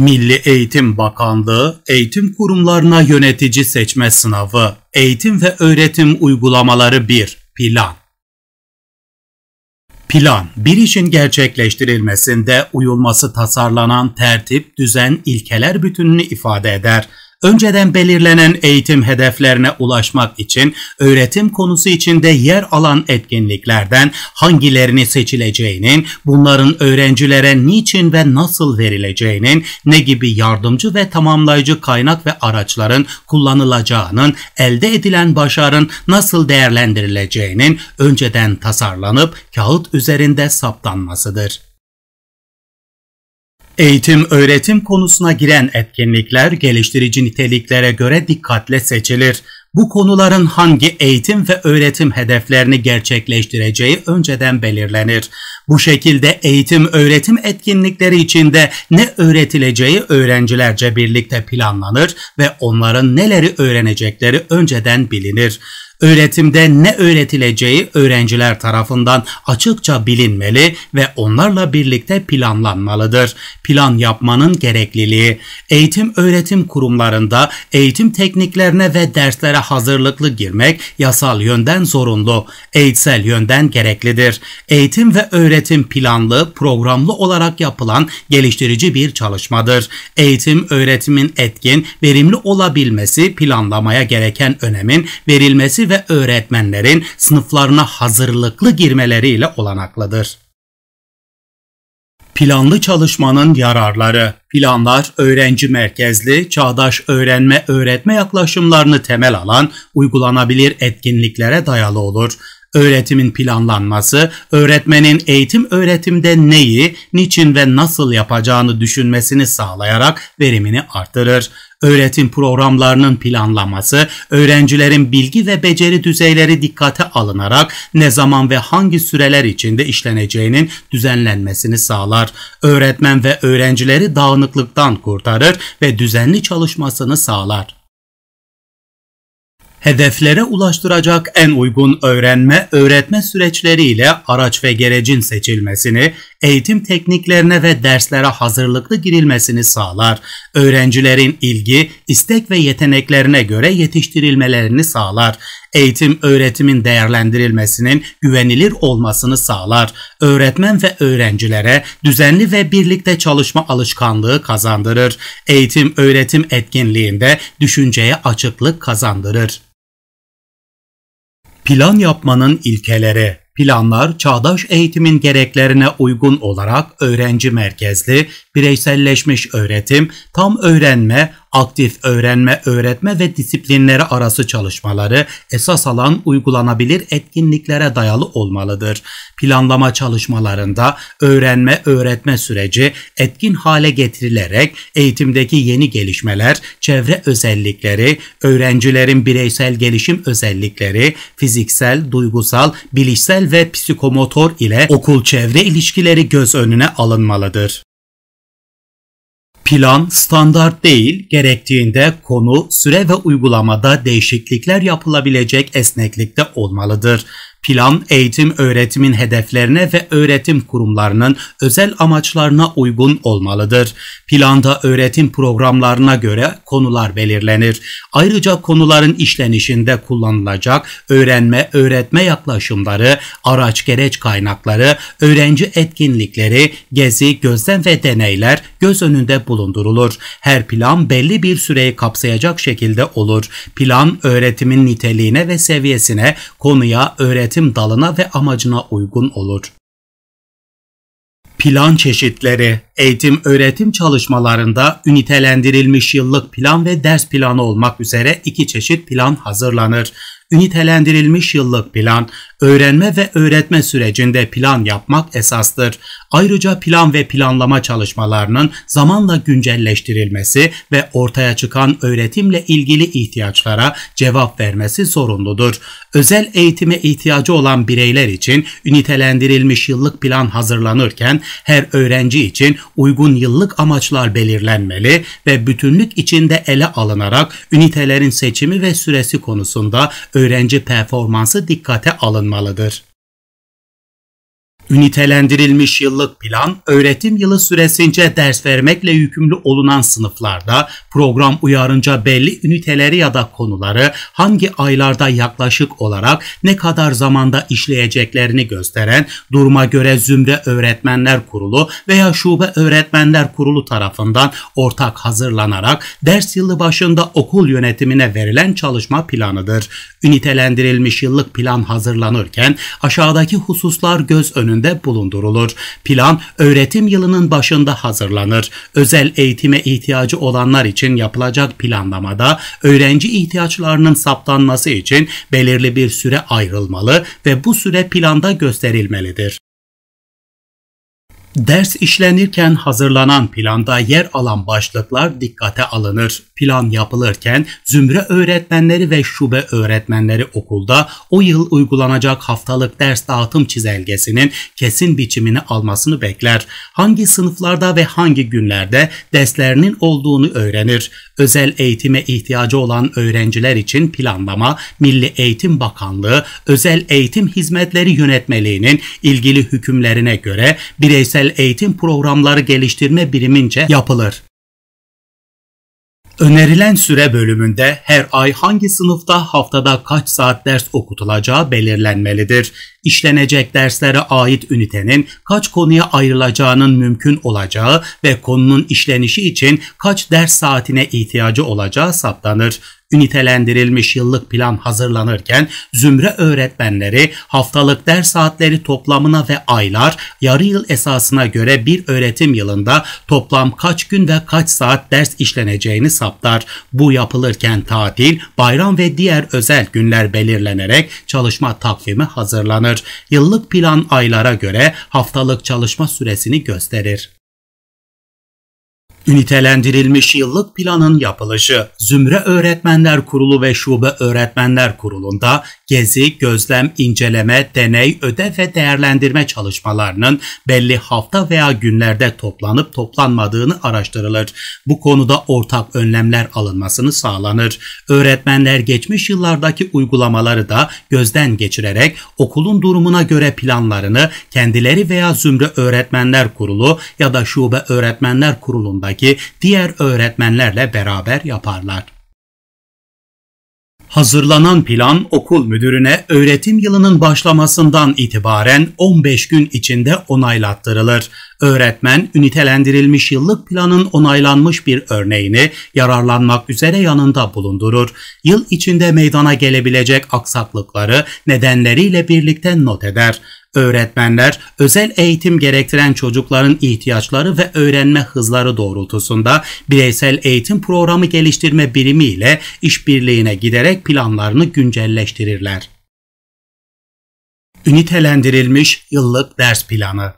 Milli Eğitim Bakanlığı Eğitim Kurumlarına Yönetici Seçme Sınavı Eğitim ve Öğretim Uygulamaları 1 Plan Plan, bir işin gerçekleştirilmesinde uyulması tasarlanan tertip, düzen, ilkeler bütününü ifade eder. Önceden belirlenen eğitim hedeflerine ulaşmak için öğretim konusu içinde yer alan etkinliklerden hangilerini seçileceğinin, bunların öğrencilere niçin ve nasıl verileceğinin, ne gibi yardımcı ve tamamlayıcı kaynak ve araçların kullanılacağının, elde edilen başarın nasıl değerlendirileceğinin önceden tasarlanıp kağıt üzerinde saptanmasıdır. Eğitim öğretim konusuna giren etkinlikler geliştirici niteliklere göre dikkatle seçilir. Bu konuların hangi eğitim ve öğretim hedeflerini gerçekleştireceği önceden belirlenir. Bu şekilde eğitim öğretim etkinlikleri içinde ne öğretileceği öğrencilerce birlikte planlanır ve onların neleri öğrenecekleri önceden bilinir. Öğretimde ne öğretileceği öğrenciler tarafından açıkça bilinmeli ve onlarla birlikte planlanmalıdır. Plan yapmanın gerekliliği, eğitim öğretim kurumlarında eğitim tekniklerine ve derslere hazırlıklı girmek yasal yönden zorunlu, eğitsel yönden gereklidir. Eğitim ve öğretim planlı, programlı olarak yapılan geliştirici bir çalışmadır. Eğitim öğretimin etkin, verimli olabilmesi planlamaya gereken önemin verilmesi ve öğretmenlerin sınıflarına hazırlıklı girmeleriyle olanaklıdır. Planlı çalışmanın yararları Planlar öğrenci merkezli, çağdaş öğrenme öğretme yaklaşımlarını temel alan uygulanabilir etkinliklere dayalı olur öğretimin planlanması, öğretmenin eğitim öğretimde neyi, niçin ve nasıl yapacağını düşünmesini sağlayarak verimini artırır. Öğretim programlarının planlanması, öğrencilerin bilgi ve beceri düzeyleri dikkate alınarak ne zaman ve hangi süreler içinde işleneceğinin düzenlenmesini sağlar. Öğretmen ve öğrencileri dağınıklıktan kurtarır ve düzenli çalışmasını sağlar hedeflere ulaştıracak en uygun öğrenme, öğretme süreçleriyle araç ve gerecin seçilmesini, eğitim tekniklerine ve derslere hazırlıklı girilmesini sağlar. Öğrencilerin ilgi, istek ve yeteneklerine göre yetiştirilmelerini sağlar. Eğitim öğretimin değerlendirilmesinin güvenilir olmasını sağlar. Öğretmen ve öğrencilere düzenli ve birlikte çalışma alışkanlığı kazandırır. Eğitim öğretim etkinliğinde düşünceye açıklık kazandırır. Plan yapmanın ilkeleri Planlar çağdaş eğitimin gereklerine uygun olarak öğrenci merkezli, bireyselleşmiş öğretim, tam öğrenme, aktif öğrenme, öğretme ve disiplinleri arası çalışmaları esas alan uygulanabilir etkinliklere dayalı olmalıdır. Planlama çalışmalarında öğrenme, öğretme süreci etkin hale getirilerek eğitimdeki yeni gelişmeler, çevre özellikleri, öğrencilerin bireysel gelişim özellikleri, fiziksel, duygusal, bilişsel ve psikomotor ile okul-çevre ilişkileri göz önüne alınmalıdır. Plan standart değil, gerektiğinde konu, süre ve uygulamada değişiklikler yapılabilecek esneklikte olmalıdır. Plan eğitim öğretimin hedeflerine ve öğretim kurumlarının özel amaçlarına uygun olmalıdır. Planda öğretim programlarına göre konular belirlenir. Ayrıca konuların işlenişinde kullanılacak öğrenme öğretme yaklaşımları, araç gereç kaynakları, öğrenci etkinlikleri, gezi, gözlem ve deneyler göz önünde bulundurulur. Her plan belli bir süreyi kapsayacak şekilde olur. Plan öğretimin niteliğine ve seviyesine, konuya, öğretim üretim dalına ve amacına uygun olur. Plan çeşitleri eğitim öğretim çalışmalarında ünitelendirilmiş yıllık plan ve ders planı olmak üzere iki çeşit plan hazırlanır. Ünitelendirilmiş yıllık plan öğrenme ve öğretme sürecinde plan yapmak esastır. Ayrıca plan ve planlama çalışmalarının zamanla güncelleştirilmesi ve ortaya çıkan öğretimle ilgili ihtiyaçlara cevap vermesi sorumludur. Özel eğitime ihtiyacı olan bireyler için ünitelendirilmiş yıllık plan hazırlanırken her öğrenci için uygun yıllık amaçlar belirlenmeli ve bütünlük içinde ele alınarak ünitelerin seçimi ve süresi konusunda öğrenci performansı dikkate alınmalıdır. Ünitelendirilmiş yıllık plan, öğretim yılı süresince ders vermekle yükümlü olunan sınıflarda program uyarınca belli üniteleri ya da konuları hangi aylarda yaklaşık olarak ne kadar zamanda işleyeceklerini gösteren duruma göre Zümre Öğretmenler Kurulu veya Şube Öğretmenler Kurulu tarafından ortak hazırlanarak ders yılı başında okul yönetimine verilen çalışma planıdır. Ünitelendirilmiş yıllık plan hazırlanırken aşağıdaki hususlar göz önünde gündemde bulundurulur. Plan öğretim yılının başında hazırlanır. Özel eğitime ihtiyacı olanlar için yapılacak planlamada öğrenci ihtiyaçlarının saptanması için belirli bir süre ayrılmalı ve bu süre planda gösterilmelidir. Ders işlenirken hazırlanan planda yer alan başlıklar dikkate alınır. Plan yapılırken zümre öğretmenleri ve şube öğretmenleri okulda o yıl uygulanacak haftalık ders dağıtım çizelgesinin kesin biçimini almasını bekler. Hangi sınıflarda ve hangi günlerde derslerinin olduğunu öğrenir. Özel eğitime ihtiyacı olan öğrenciler için planlama Milli Eğitim Bakanlığı Özel Eğitim Hizmetleri Yönetmeliği'nin ilgili hükümlerine göre bireysel Özel Eğitim Programları Geliştirme Birimince yapılır. Önerilen süre bölümünde her ay hangi sınıfta haftada kaç saat ders okutulacağı belirlenmelidir işlenecek derslere ait ünitenin kaç konuya ayrılacağının mümkün olacağı ve konunun işlenişi için kaç ders saatine ihtiyacı olacağı saptanır. Ünitelendirilmiş yıllık plan hazırlanırken zümre öğretmenleri haftalık ders saatleri toplamına ve aylar yarı yıl esasına göre bir öğretim yılında toplam kaç gün ve kaç saat ders işleneceğini saptar. Bu yapılırken tatil, bayram ve diğer özel günler belirlenerek çalışma takvimi hazırlanır kullanır. Yıllık plan aylara göre haftalık çalışma süresini gösterir. Ünitelendirilmiş yıllık planın yapılışı, Zümre Öğretmenler Kurulu ve Şube Öğretmenler Kurulu'nda gezi, gözlem, inceleme, deney, ödev ve değerlendirme çalışmalarının belli hafta veya günlerde toplanıp toplanmadığını araştırılır. Bu konuda ortak önlemler alınmasını sağlanır. Öğretmenler geçmiş yıllardaki uygulamaları da gözden geçirerek okulun durumuna göre planlarını kendileri veya Zümre Öğretmenler Kurulu ya da Şube Öğretmenler Kurulu'ndaki sınıftaki diğer öğretmenlerle beraber yaparlar. Hazırlanan plan okul müdürüne öğretim yılının başlamasından itibaren 15 gün içinde onaylattırılır. Öğretmen ünitelendirilmiş yıllık planın onaylanmış bir örneğini yararlanmak üzere yanında bulundurur. Yıl içinde meydana gelebilecek aksaklıkları nedenleriyle birlikte not eder. Öğretmenler, özel eğitim gerektiren çocukların ihtiyaçları ve öğrenme hızları doğrultusunda bireysel eğitim programı geliştirme birimi ile işbirliğine giderek planlarını güncelleştirirler. Ünitelendirilmiş yıllık ders planı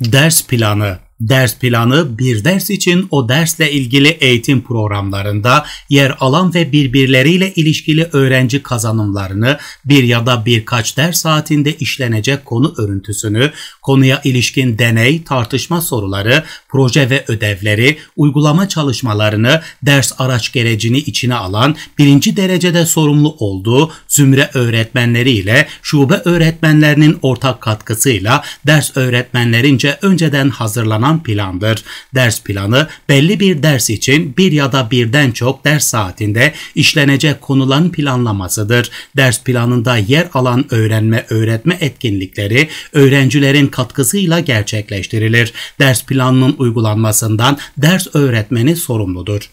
Ders planı Ders planı bir ders için o dersle ilgili eğitim programlarında yer alan ve birbirleriyle ilişkili öğrenci kazanımlarını bir ya da birkaç ders saatinde işlenecek konu örüntüsünü, konuya ilişkin deney, tartışma soruları, proje ve ödevleri, uygulama çalışmalarını, ders araç gerecini içine alan birinci derecede sorumlu olduğu zümre öğretmenleri ile şube öğretmenlerinin ortak katkısıyla ders öğretmenlerince önceden hazırlanan program plandır. Ders planı belli bir ders için bir ya da birden çok ders saatinde işlenecek konuların planlamasıdır. Ders planında yer alan öğrenme öğretme etkinlikleri öğrencilerin katkısıyla gerçekleştirilir. Ders planının uygulanmasından ders öğretmeni sorumludur.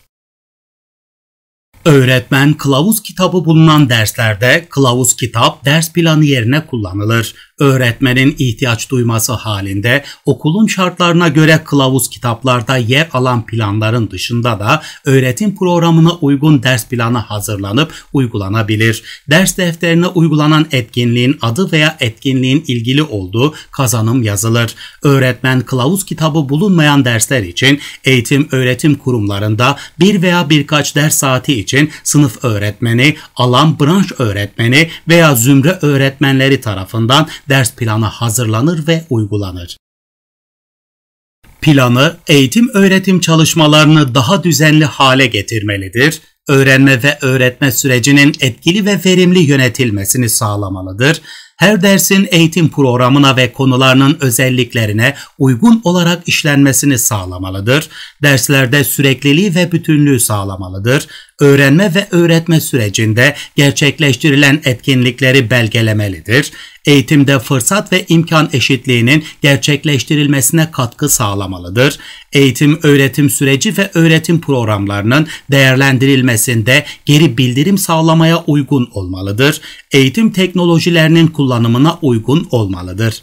Öğretmen kılavuz kitabı bulunan derslerde kılavuz kitap ders planı yerine kullanılır. Öğretmenin ihtiyaç duyması halinde okulun şartlarına göre kılavuz kitaplarda yer alan planların dışında da öğretim programına uygun ders planı hazırlanıp uygulanabilir. Ders defterine uygulanan etkinliğin adı veya etkinliğin ilgili olduğu kazanım yazılır. Öğretmen kılavuz kitabı bulunmayan dersler için eğitim öğretim kurumlarında bir veya birkaç ders saati için sınıf öğretmeni, alan branş öğretmeni veya zümre öğretmenleri tarafından ders planı hazırlanır ve uygulanır. Planı eğitim öğretim çalışmalarını daha düzenli hale getirmelidir, öğrenme ve öğretme sürecinin etkili ve verimli yönetilmesini sağlamalıdır her dersin eğitim programına ve konularının özelliklerine uygun olarak işlenmesini sağlamalıdır. Derslerde sürekliliği ve bütünlüğü sağlamalıdır. Öğrenme ve öğretme sürecinde gerçekleştirilen etkinlikleri belgelemelidir. Eğitimde fırsat ve imkan eşitliğinin gerçekleştirilmesine katkı sağlamalıdır. Eğitim öğretim süreci ve öğretim programlarının değerlendirilmesinde geri bildirim sağlamaya uygun olmalıdır. Eğitim teknolojilerinin kullanılması kullanımına uygun olmalıdır.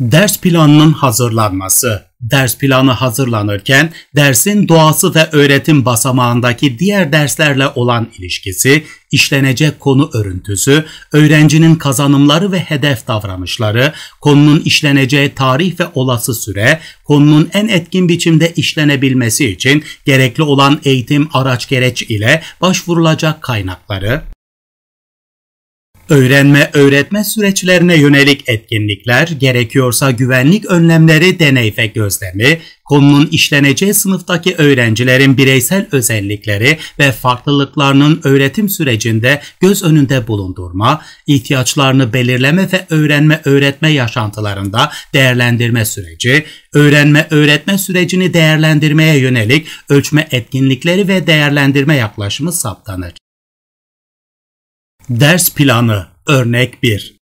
Ders planının hazırlanması Ders planı hazırlanırken dersin doğası ve öğretim basamağındaki diğer derslerle olan ilişkisi, işlenecek konu örüntüsü, öğrencinin kazanımları ve hedef davranışları, konunun işleneceği tarih ve olası süre, konunun en etkin biçimde işlenebilmesi için gerekli olan eğitim araç gereç ile başvurulacak kaynakları, Öğrenme öğretme süreçlerine yönelik etkinlikler, gerekiyorsa güvenlik önlemleri, deney ve gözlemi, konunun işleneceği sınıftaki öğrencilerin bireysel özellikleri ve farklılıklarının öğretim sürecinde göz önünde bulundurma, ihtiyaçlarını belirleme ve öğrenme öğretme yaşantılarında değerlendirme süreci, öğrenme öğretme sürecini değerlendirmeye yönelik ölçme etkinlikleri ve değerlendirme yaklaşımı saptanır. Ders planı örnek 1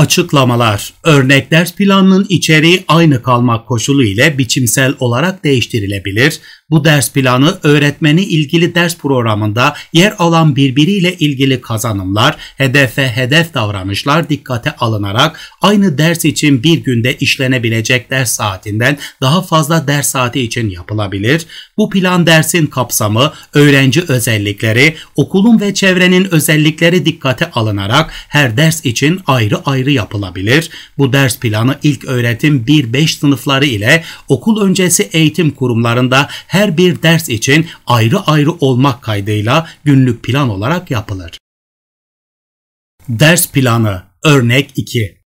Açıklamalar Örnek ders planının içeriği aynı kalmak koşulu ile biçimsel olarak değiştirilebilir. Bu ders planı öğretmeni ilgili ders programında yer alan birbiriyle ilgili kazanımlar, hedefe hedef davranışlar dikkate alınarak aynı ders için bir günde işlenebilecek ders saatinden daha fazla ders saati için yapılabilir. Bu plan dersin kapsamı, öğrenci özellikleri, okulun ve çevrenin özellikleri dikkate alınarak her ders için ayrı ayrı değişiklikleri yapılabilir. Bu ders planı ilk öğretim 1-5 sınıfları ile okul öncesi eğitim kurumlarında her bir ders için ayrı ayrı olmak kaydıyla günlük plan olarak yapılır. Ders planı örnek 2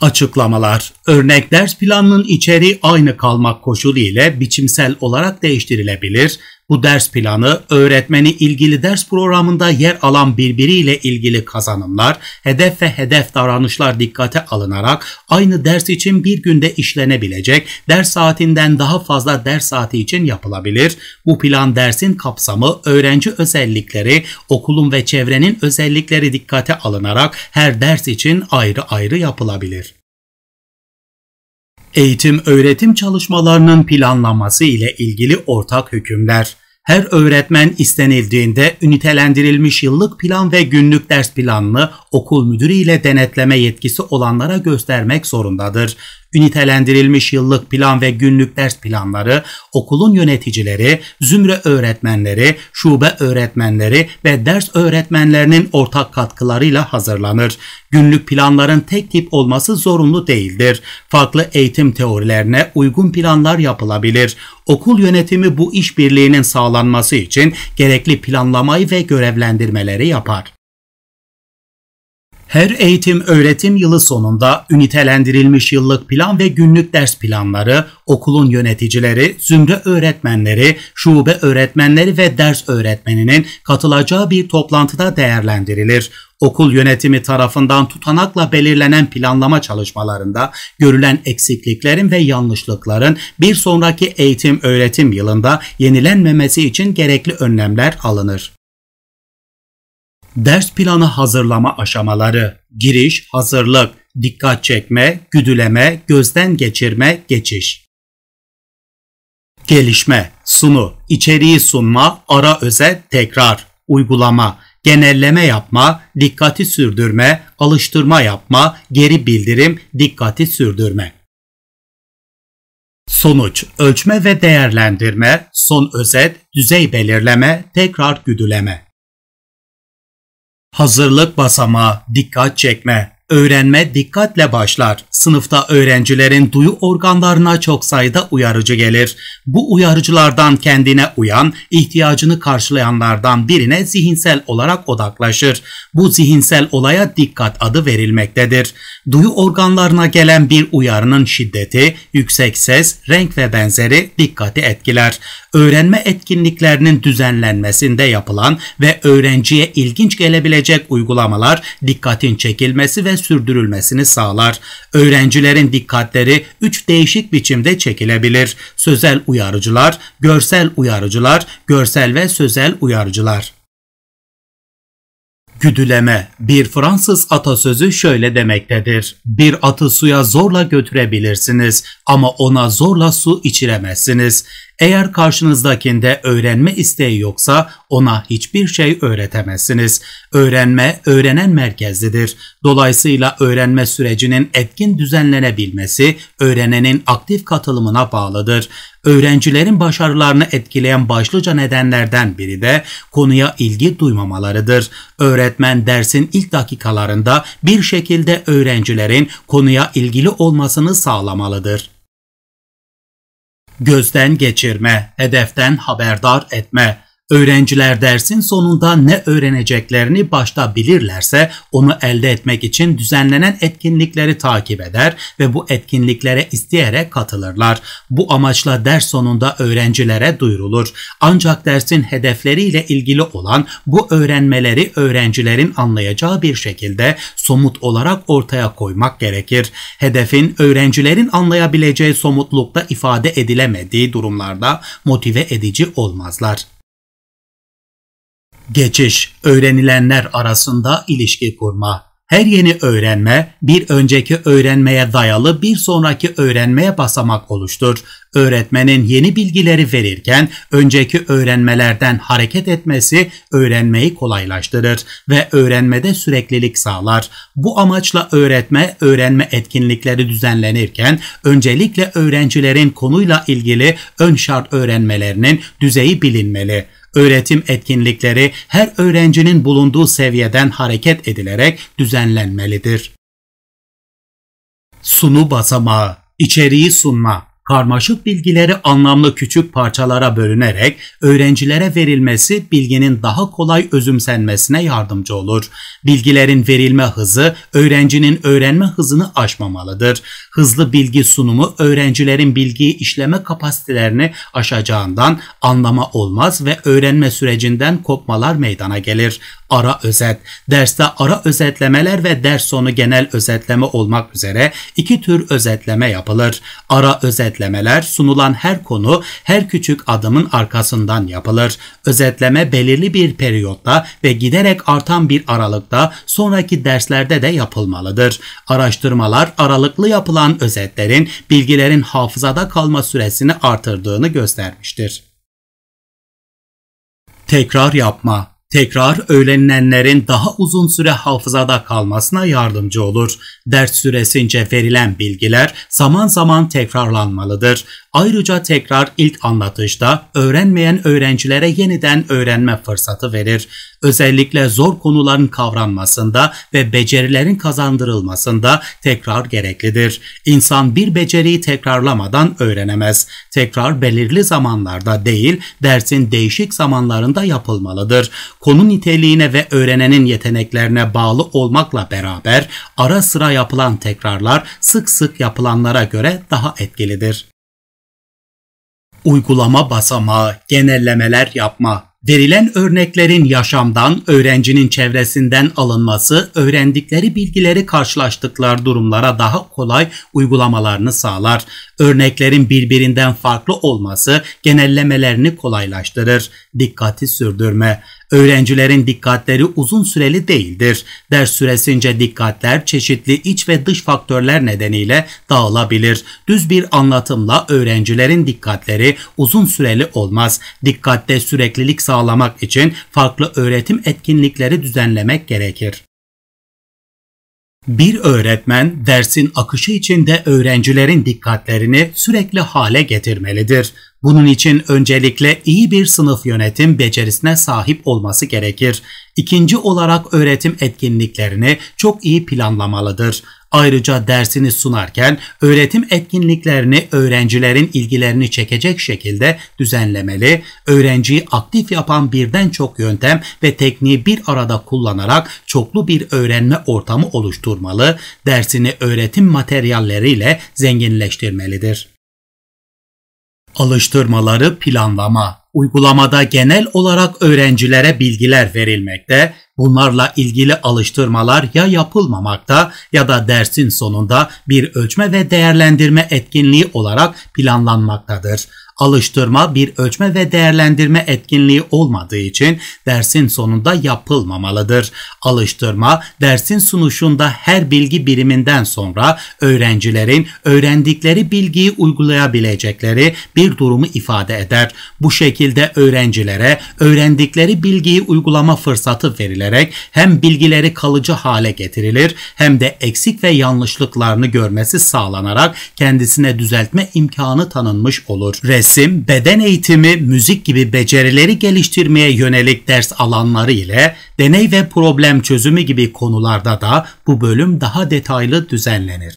Açıklamalar Örnek ders planının içeriği aynı kalmak koşulu ile biçimsel olarak değiştirilebilir bu ders planı öğretmeni ilgili ders programında yer alan birbiriyle ilgili kazanımlar, hedef ve hedef davranışlar dikkate alınarak aynı ders için bir günde işlenebilecek, ders saatinden daha fazla ders saati için yapılabilir. Bu plan dersin kapsamı, öğrenci özellikleri, okulun ve çevrenin özellikleri dikkate alınarak her ders için ayrı ayrı yapılabilir. Eğitim öğretim çalışmalarının planlaması ile ilgili ortak hükümler her öğretmen istenildiğinde ünitelendirilmiş yıllık plan ve günlük ders planını okul müdürü ile denetleme yetkisi olanlara göstermek zorundadır. Ünitelendirilmiş yıllık plan ve günlük ders planları okulun yöneticileri, zümre öğretmenleri, şube öğretmenleri ve ders öğretmenlerinin ortak katkılarıyla hazırlanır. Günlük planların tek tip olması zorunlu değildir. Farklı eğitim teorilerine uygun planlar yapılabilir. Okul yönetimi bu işbirliğinin sağlanmasını uygulanması için gerekli planlamayı ve görevlendirmeleri yapar. Her eğitim öğretim yılı sonunda ünitelendirilmiş yıllık plan ve günlük ders planları, okulun yöneticileri, zümre öğretmenleri, şube öğretmenleri ve ders öğretmeninin katılacağı bir toplantıda değerlendirilir okul yönetimi tarafından tutanakla belirlenen planlama çalışmalarında görülen eksikliklerin ve yanlışlıkların bir sonraki eğitim öğretim yılında yenilenmemesi için gerekli önlemler alınır. Ders planı hazırlama aşamaları: giriş, hazırlık, dikkat çekme, güdüleme, gözden geçirme, geçiş. Gelişme, sunu, içeriği sunma, ara özet, tekrar, uygulama, genelleme yapma, dikkati sürdürme, alıştırma yapma, geri bildirim, dikkati sürdürme. Sonuç, ölçme ve değerlendirme, son özet, düzey belirleme, tekrar güdüleme. Hazırlık basamağı, dikkat çekme, Öğrenme dikkatle başlar. Sınıfta öğrencilerin duyu organlarına çok sayıda uyarıcı gelir. Bu uyarıcılardan kendine uyan, ihtiyacını karşılayanlardan birine zihinsel olarak odaklaşır. Bu zihinsel olaya dikkat adı verilmektedir. Duyu organlarına gelen bir uyarının şiddeti, yüksek ses, renk ve benzeri dikkati etkiler. Öğrenme etkinliklerinin düzenlenmesinde yapılan ve öğrenciye ilginç gelebilecek uygulamalar dikkatin çekilmesi ve sürdürülmesini sağlar. Öğrencilerin dikkatleri üç değişik biçimde çekilebilir. Sözel uyarıcılar, görsel uyarıcılar, görsel ve sözel uyarıcılar. Güdüleme bir Fransız atasözü şöyle demektedir. Bir atı suya zorla götürebilirsiniz ama ona zorla su içiremezsiniz. Eğer karşınızdakinde öğrenme isteği yoksa ona hiçbir şey öğretemezsiniz. Öğrenme öğrenen merkezlidir. Dolayısıyla öğrenme sürecinin etkin düzenlenebilmesi öğrenenin aktif katılımına bağlıdır. Öğrencilerin başarılarını etkileyen başlıca nedenlerden biri de konuya ilgi duymamalarıdır. Öğretmen dersin ilk dakikalarında bir şekilde öğrencilerin konuya ilgili olmasını sağlamalıdır gözden geçirme, hedeften haberdar etme, Öğrenciler dersin sonunda ne öğreneceklerini başta bilirlerse onu elde etmek için düzenlenen etkinlikleri takip eder ve bu etkinliklere isteyerek katılırlar. Bu amaçla ders sonunda öğrencilere duyurulur. Ancak dersin hedefleriyle ilgili olan bu öğrenmeleri öğrencilerin anlayacağı bir şekilde somut olarak ortaya koymak gerekir. Hedefin öğrencilerin anlayabileceği somutlukta ifade edilemediği durumlarda motive edici olmazlar geçiş, öğrenilenler arasında ilişki kurma. Her yeni öğrenme bir önceki öğrenmeye dayalı bir sonraki öğrenmeye basamak oluştur. Öğretmenin yeni bilgileri verirken önceki öğrenmelerden hareket etmesi öğrenmeyi kolaylaştırır ve öğrenmede süreklilik sağlar. Bu amaçla öğretme, öğrenme etkinlikleri düzenlenirken öncelikle öğrencilerin konuyla ilgili ön şart öğrenmelerinin düzeyi bilinmeli. Öğretim etkinlikleri her öğrencinin bulunduğu seviyeden hareket edilerek düzenlenmelidir. Sunu basamağı, içeriği sunma, karmaşık bilgileri anlamlı küçük parçalara bölünerek öğrencilere verilmesi bilginin daha kolay özümsenmesine yardımcı olur. Bilgilerin verilme hızı öğrencinin öğrenme hızını aşmamalıdır hızlı bilgi sunumu öğrencilerin bilgi işleme kapasitelerini aşacağından anlama olmaz ve öğrenme sürecinden kopmalar meydana gelir. Ara özet, derste ara özetlemeler ve ders sonu genel özetleme olmak üzere iki tür özetleme yapılır. Ara özetlemeler sunulan her konu her küçük adımın arkasından yapılır. Özetleme belirli bir periyotta ve giderek artan bir aralıkta sonraki derslerde de yapılmalıdır. Araştırmalar aralıklı yapılan alınan özetlerin bilgilerin hafızada kalma süresini artırdığını göstermiştir. Tekrar yapma Tekrar öğrenilenlerin daha uzun süre hafızada kalmasına yardımcı olur. Ders süresince verilen bilgiler zaman zaman tekrarlanmalıdır. Ayrıca tekrar ilk anlatışta öğrenmeyen öğrencilere yeniden öğrenme fırsatı verir. Özellikle zor konuların kavranmasında ve becerilerin kazandırılmasında tekrar gereklidir. İnsan bir beceriyi tekrarlamadan öğrenemez. Tekrar belirli zamanlarda değil, dersin değişik zamanlarında yapılmalıdır. Konu niteliğine ve öğrenenin yeteneklerine bağlı olmakla beraber ara sıra yapılan tekrarlar sık sık yapılanlara göre daha etkilidir uygulama basamağı, genellemeler yapma, verilen örneklerin yaşamdan, öğrencinin çevresinden alınması, öğrendikleri bilgileri karşılaştıklar durumlara daha kolay uygulamalarını sağlar. Örneklerin birbirinden farklı olması genellemelerini kolaylaştırır. Dikkati sürdürme Öğrencilerin dikkatleri uzun süreli değildir. Ders süresince dikkatler çeşitli iç ve dış faktörler nedeniyle dağılabilir. Düz bir anlatımla öğrencilerin dikkatleri uzun süreli olmaz. Dikkatte süreklilik sağlamak için farklı öğretim etkinlikleri düzenlemek gerekir. Bir öğretmen dersin akışı içinde öğrencilerin dikkatlerini sürekli hale getirmelidir. Bunun için öncelikle iyi bir sınıf yönetim becerisine sahip olması gerekir. İkinci olarak öğretim etkinliklerini çok iyi planlamalıdır. Ayrıca dersini sunarken öğretim etkinliklerini öğrencilerin ilgilerini çekecek şekilde düzenlemeli, öğrenciyi aktif yapan birden çok yöntem ve tekniği bir arada kullanarak çoklu bir öğrenme ortamı oluşturmalı, dersini öğretim materyalleriyle zenginleştirmelidir. Alıştırmaları planlama, uygulamada genel olarak öğrencilere bilgiler verilmekte, bunlarla ilgili alıştırmalar ya yapılmamakta ya da dersin sonunda bir ölçme ve değerlendirme etkinliği olarak planlanmaktadır. Alıştırma bir ölçme ve değerlendirme etkinliği olmadığı için dersin sonunda yapılmamalıdır. Alıştırma dersin sunuşunda her bilgi biriminden sonra öğrencilerin öğrendikleri bilgiyi uygulayabilecekleri bir durumu ifade eder. Bu şekilde öğrencilere öğrendikleri bilgiyi uygulama fırsatı verilerek hem bilgileri kalıcı hale getirilir hem de eksik ve yanlışlıklarını görmesi sağlanarak kendisine düzeltme imkanı tanınmış olur. Resim resim, beden eğitimi, müzik gibi becerileri geliştirmeye yönelik ders alanları ile deney ve problem çözümü gibi konularda da bu bölüm daha detaylı düzenlenir.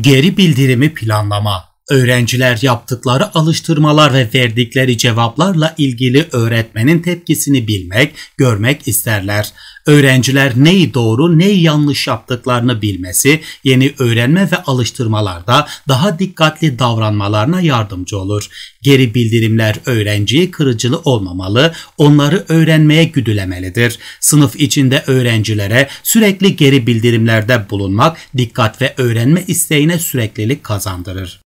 Geri bildirimi planlama Öğrenciler yaptıkları alıştırmalar ve verdikleri cevaplarla ilgili öğretmenin tepkisini bilmek, görmek isterler. Öğrenciler neyi doğru, neyi yanlış yaptıklarını bilmesi, yeni öğrenme ve alıştırmalarda daha dikkatli davranmalarına yardımcı olur. Geri bildirimler öğrenciyi kırıcılı olmamalı, onları öğrenmeye güdülemelidir. Sınıf içinde öğrencilere sürekli geri bildirimlerde bulunmak dikkat ve öğrenme isteğine süreklilik kazandırır.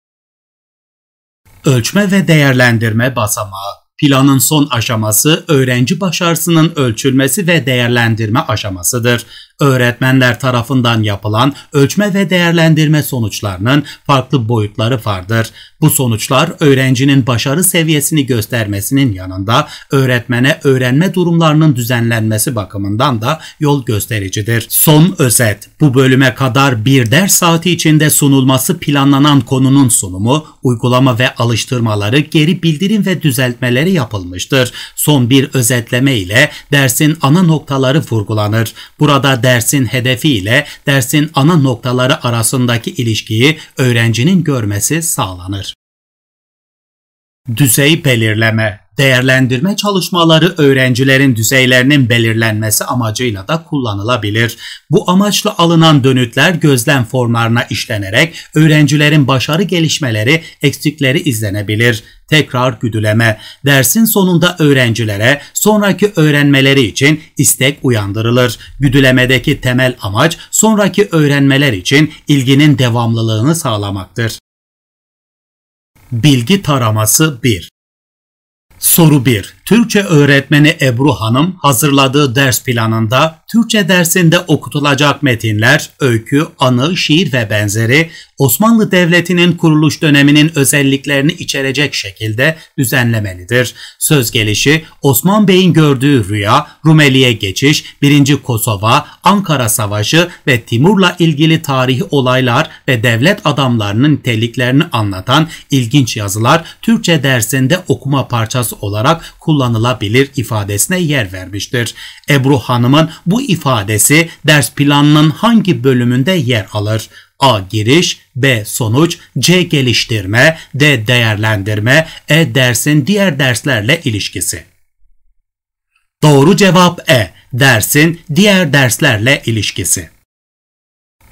Ölçme ve değerlendirme basamağı. Planın son aşaması öğrenci başarısının ölçülmesi ve değerlendirme aşamasıdır öğretmenler tarafından yapılan ölçme ve değerlendirme sonuçlarının farklı boyutları vardır. Bu sonuçlar öğrencinin başarı seviyesini göstermesinin yanında öğretmene öğrenme durumlarının düzenlenmesi bakımından da yol göstericidir. Son özet. Bu bölüme kadar bir ders saati içinde sunulması planlanan konunun sunumu, uygulama ve alıştırmaları, geri bildirim ve düzeltmeleri yapılmıştır. Son bir özetleme ile dersin ana noktaları vurgulanır. Burada ders dersin hedefi ile dersin ana noktaları arasındaki ilişkiyi öğrencinin görmesi sağlanır. Düzey belirleme, değerlendirme çalışmaları öğrencilerin düzeylerinin belirlenmesi amacıyla da kullanılabilir. Bu amaçla alınan dönütler gözlem formlarına işlenerek öğrencilerin başarı gelişmeleri, eksikleri izlenebilir. Tekrar güdüleme, dersin sonunda öğrencilere sonraki öğrenmeleri için istek uyandırılır. Güdülemedeki temel amaç sonraki öğrenmeler için ilginin devamlılığını sağlamaktır. Bilgi taraması 1 Soru 1 Türkçe öğretmeni Ebru Hanım hazırladığı ders planında Türkçe dersinde okutulacak metinler, öykü, anı, şiir ve benzeri Osmanlı Devleti'nin kuruluş döneminin özelliklerini içerecek şekilde düzenlemelidir. Söz gelişi Osman Bey'in gördüğü rüya, Rumeli'ye geçiş, 1. Kosova, Ankara Savaşı ve Timur'la ilgili tarihi olaylar ve devlet adamlarının niteliklerini anlatan ilginç yazılar Türkçe dersinde okuma parçası olarak kullanılmıştır kullanılabilir ifadesine yer vermiştir. Ebru Hanım'ın bu ifadesi ders planının hangi bölümünde yer alır? A giriş, B sonuç, C geliştirme, D değerlendirme, E dersin diğer derslerle ilişkisi. Doğru cevap E. Dersin diğer derslerle ilişkisi.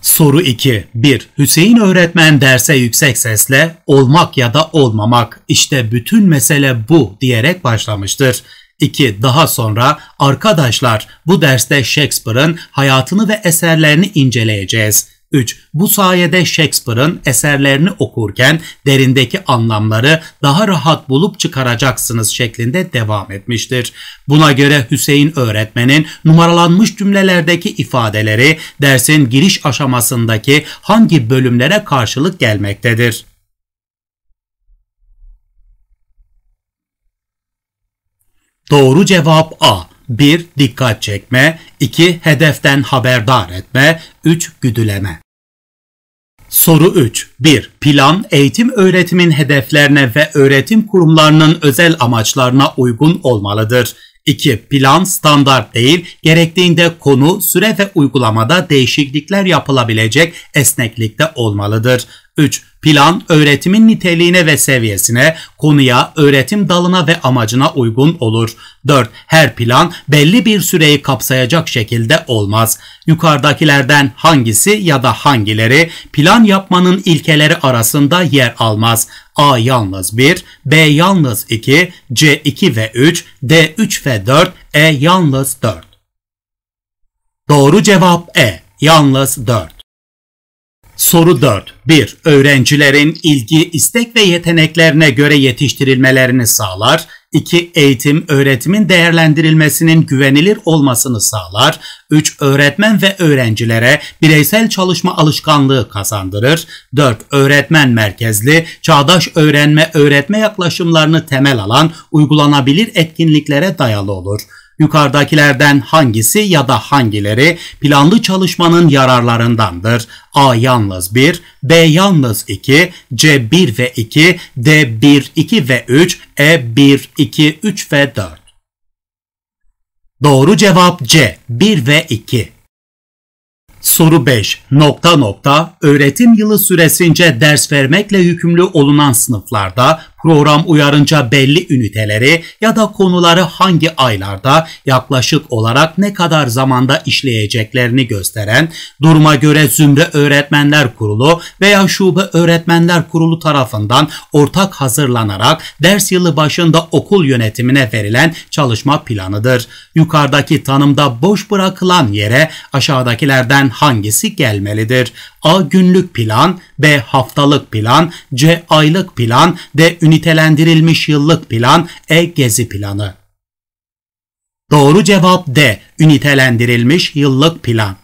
Soru 2. 1. Hüseyin öğretmen derse yüksek sesle olmak ya da olmamak işte bütün mesele bu diyerek başlamıştır. 2. Daha sonra arkadaşlar bu derste Shakespeare'ın hayatını ve eserlerini inceleyeceğiz. 3. Bu sayede Shakespeare'ın eserlerini okurken derindeki anlamları daha rahat bulup çıkaracaksınız şeklinde devam etmiştir. Buna göre Hüseyin öğretmenin numaralanmış cümlelerdeki ifadeleri dersin giriş aşamasındaki hangi bölümlere karşılık gelmektedir? Doğru cevap A. 1. Dikkat çekme 2. Hedeften haberdar etme 3. Güdüleme Soru 3. 1. Plan, eğitim öğretimin hedeflerine ve öğretim kurumlarının özel amaçlarına uygun olmalıdır. 2. Plan standart değil, gerektiğinde konu, süre ve uygulamada değişiklikler yapılabilecek esneklikte olmalıdır. 3. Plan, öğretimin niteliğine ve seviyesine, konuya, öğretim dalına ve amacına uygun olur. 4. Her plan belli bir süreyi kapsayacak şekilde olmaz. Yukarıdakilerden hangisi ya da hangileri plan yapmanın ilkeleri arasında yer almaz? A yalnız 1, B yalnız 2, C 2 ve 3, D 3 ve 4, E yalnız 4. Doğru cevap E. Yalnız 4. Soru 4. 1. Öğrencilerin ilgi, istek ve yeteneklerine göre yetiştirilmelerini sağlar. 2. Eğitim, öğretimin değerlendirilmesinin güvenilir olmasını sağlar. 3. Öğretmen ve öğrencilere bireysel çalışma alışkanlığı kazandırır. 4. Öğretmen merkezli, çağdaş öğrenme, öğretme yaklaşımlarını temel alan uygulanabilir etkinliklere dayalı olur. Yukarıdakilerden hangisi ya da hangileri planlı çalışmanın yararlarındandır? A yalnız 1, B yalnız 2, C 1 ve 2, D 1, 2 ve 3, E 1, 2, 3 ve 4. Doğru cevap C 1 ve 2. Soru 5. Nokta nokta öğretim yılı süresince ders vermekle yükümlü olunan sınıflarda Program uyarınca belli üniteleri ya da konuları hangi aylarda yaklaşık olarak ne kadar zamanda işleyeceklerini gösteren duruma göre Zümre Öğretmenler Kurulu veya Şube Öğretmenler Kurulu tarafından ortak hazırlanarak ders yılı başında okul yönetimine verilen çalışma planıdır. Yukarıdaki tanımda boş bırakılan yere aşağıdakilerden hangisi gelmelidir? A. Günlük plan, B. Haftalık plan, C. Aylık plan, D. Ünitelendirilmiş yıllık plan ek gezi planı. Doğru cevap D. Ünitelendirilmiş yıllık plan.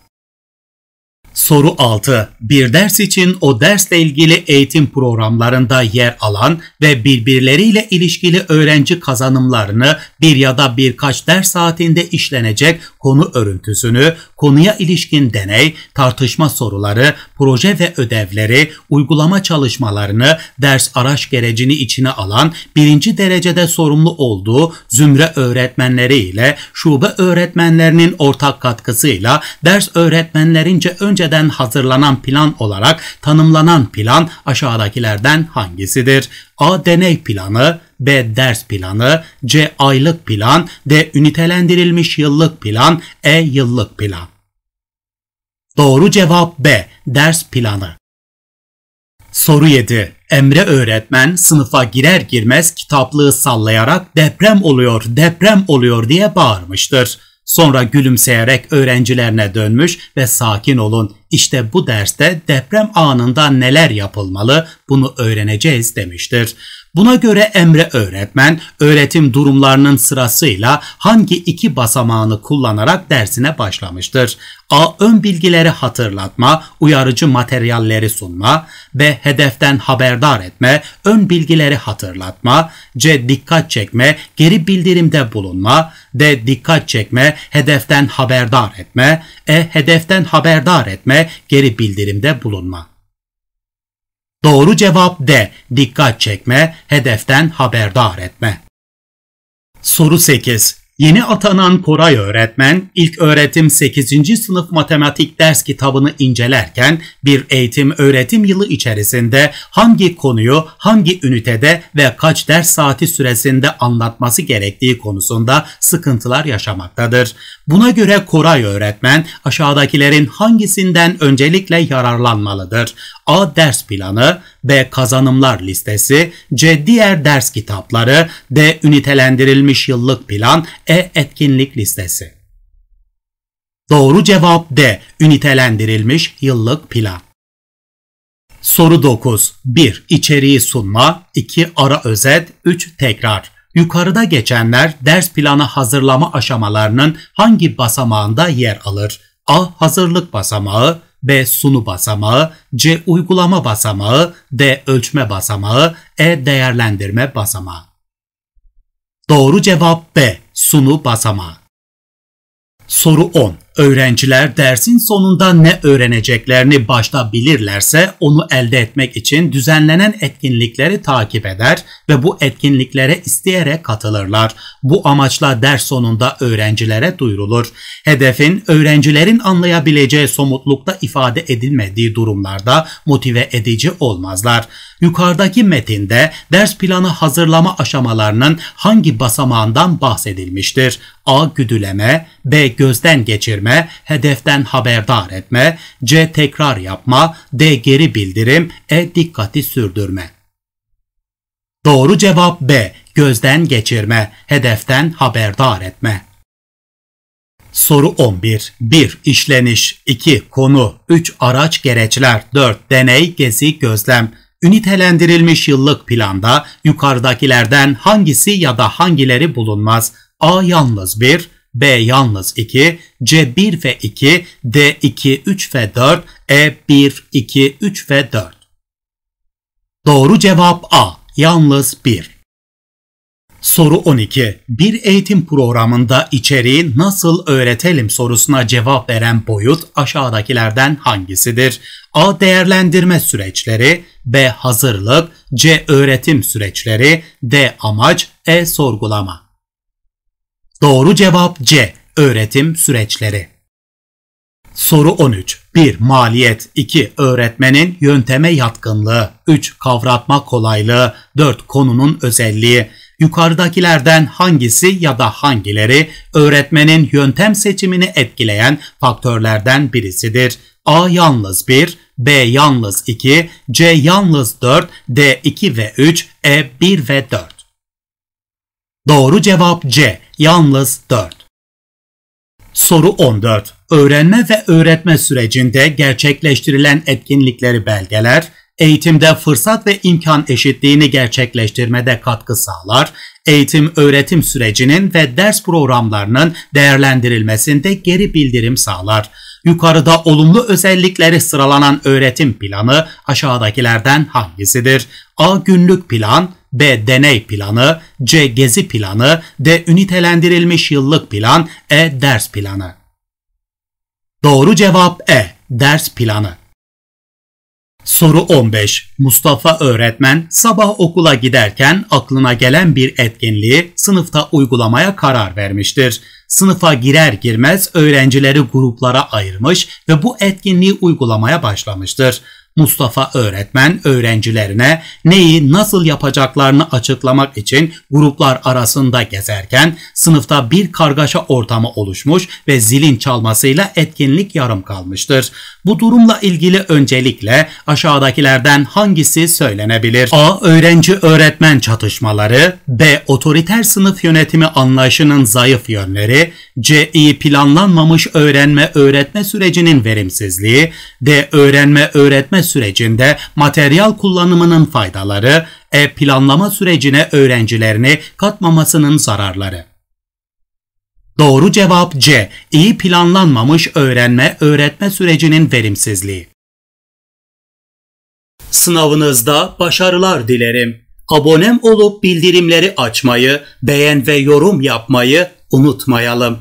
Soru 6. Bir ders için o dersle ilgili eğitim programlarında yer alan ve birbirleriyle ilişkili öğrenci kazanımlarını bir ya da birkaç ders saatinde işlenecek konu örüntüsünü, konuya ilişkin deney, tartışma soruları, proje ve ödevleri, uygulama çalışmalarını, ders araç gerecini içine alan birinci derecede sorumlu olduğu zümre öğretmenleri ile şube öğretmenlerinin ortak katkısıyla ders öğretmenlerince önceden hazırlanan plan olarak tanımlanan plan aşağıdakilerden hangisidir? A. Deney planı B. Ders planı, C. Aylık plan, D. Ünitelendirilmiş yıllık plan, E. Yıllık plan. Doğru cevap B. Ders planı. Soru 7. Emre öğretmen sınıfa girer girmez kitaplığı sallayarak deprem oluyor, deprem oluyor diye bağırmıştır. Sonra gülümseyerek öğrencilerine dönmüş ve sakin olun. İşte bu derste deprem anında neler yapılmalı bunu öğreneceğiz demiştir. Buna göre Emre öğretmen öğretim durumlarının sırasıyla hangi iki basamağını kullanarak dersine başlamıştır? A. Ön bilgileri hatırlatma, uyarıcı materyalleri sunma. B. Hedeften haberdar etme, ön bilgileri hatırlatma. C. Dikkat çekme, geri bildirimde bulunma. D. Dikkat çekme, hedeften haberdar etme. E. Hedeften haberdar etme, geri bildirimde bulunma. Doğru cevap D. Dikkat çekme, hedeften haberdar etme. Soru 8. Yeni atanan Koray öğretmen ilk öğretim 8. sınıf matematik ders kitabını incelerken bir eğitim öğretim yılı içerisinde hangi konuyu hangi ünitede ve kaç ders saati süresinde anlatması gerektiği konusunda sıkıntılar yaşamaktadır. Buna göre Koray öğretmen aşağıdakilerin hangisinden öncelikle yararlanmalıdır? A. Ders planı, B. Kazanımlar listesi, C. Diğer ders kitapları, D. Ünitelendirilmiş yıllık plan, E. Etkinlik listesi. Doğru cevap D. Ünitelendirilmiş yıllık plan. Soru 9. 1. İçeriği sunma. 2. Ara özet. 3. Tekrar. Yukarıda geçenler ders planı hazırlama aşamalarının hangi basamağında yer alır? A. Hazırlık basamağı B. Sunu basamağı, C. Uygulama basamağı, D. Ölçme basamağı, E. Değerlendirme basamağı. Doğru cevap B. Sunu basamağı. Soru 10. Öğrenciler dersin sonunda ne öğreneceklerini başta bilirlerse onu elde etmek için düzenlenen etkinlikleri takip eder ve bu etkinliklere isteyerek katılırlar. Bu amaçla ders sonunda öğrencilere duyurulur. Hedefin öğrencilerin anlayabileceği somutlukta ifade edilmediği durumlarda motive edici olmazlar. Yukarıdaki metinde ders planı hazırlama aşamalarının hangi basamağından bahsedilmiştir? A. Güdüleme B. Gözden geçirme bildirme, hedeften haberdar etme, C. Tekrar yapma, D. Geri bildirim, E. Dikkati sürdürme. Doğru cevap B. Gözden geçirme, hedeften haberdar etme. Soru 11. 1. İşleniş 2. Konu 3. Araç gereçler 4. Deney, gezi, gözlem Ünitelendirilmiş yıllık planda yukarıdakilerden hangisi ya da hangileri bulunmaz? A. Yalnız 1, B yalnız 2, C 1 ve 2, D 2, 3 ve 4, E 1, 2, 3 ve 4. Doğru cevap A. Yalnız 1. Soru 12. Bir eğitim programında içeriği nasıl öğretelim sorusuna cevap veren boyut aşağıdakilerden hangisidir? A. Değerlendirme süreçleri, B. Hazırlık, C. Öğretim süreçleri, D. Amaç, E. Sorgulama. Doğru cevap C. Öğretim süreçleri. Soru 13. 1. Maliyet 2. Öğretmenin yönteme yatkınlığı 3. Kavratma kolaylığı 4. Konunun özelliği Yukarıdakilerden hangisi ya da hangileri öğretmenin yöntem seçimini etkileyen faktörlerden birisidir? A yalnız 1, B yalnız 2, C yalnız 4, D 2 ve 3, E 1 ve 4. Doğru cevap C yalnız 4. Soru 14. Öğrenme ve öğretme sürecinde gerçekleştirilen etkinlikleri belgeler, eğitimde fırsat ve imkan eşitliğini gerçekleştirmede katkı sağlar, eğitim öğretim sürecinin ve ders programlarının değerlendirilmesinde geri bildirim sağlar. Yukarıda olumlu özellikleri sıralanan öğretim planı aşağıdakilerden hangisidir? A. Günlük plan B. Deney planı, C. Gezi planı, D. Ünitelendirilmiş yıllık plan, E. Ders planı. Doğru cevap E. Ders planı. Soru 15. Mustafa öğretmen sabah okula giderken aklına gelen bir etkinliği sınıfta uygulamaya karar vermiştir. Sınıfa girer girmez öğrencileri gruplara ayırmış ve bu etkinliği uygulamaya başlamıştır. Mustafa öğretmen öğrencilerine neyi nasıl yapacaklarını açıklamak için gruplar arasında gezerken sınıfta bir kargaşa ortamı oluşmuş ve zilin çalmasıyla etkinlik yarım kalmıştır. Bu durumla ilgili öncelikle aşağıdakilerden hangisi söylenebilir? A. Öğrenci öğretmen çatışmaları B. Otoriter sınıf yönetimi anlayışının zayıf yönleri C. İyi planlanmamış öğrenme öğretme sürecinin verimsizliği D. Öğrenme öğretme sürecinde materyal kullanımının faydaları, e planlama sürecine öğrencilerini katmamasının zararları. Doğru cevap C. İyi planlanmamış öğrenme öğretme sürecinin verimsizliği. Sınavınızda başarılar dilerim. Abonem olup bildirimleri açmayı, beğen ve yorum yapmayı unutmayalım.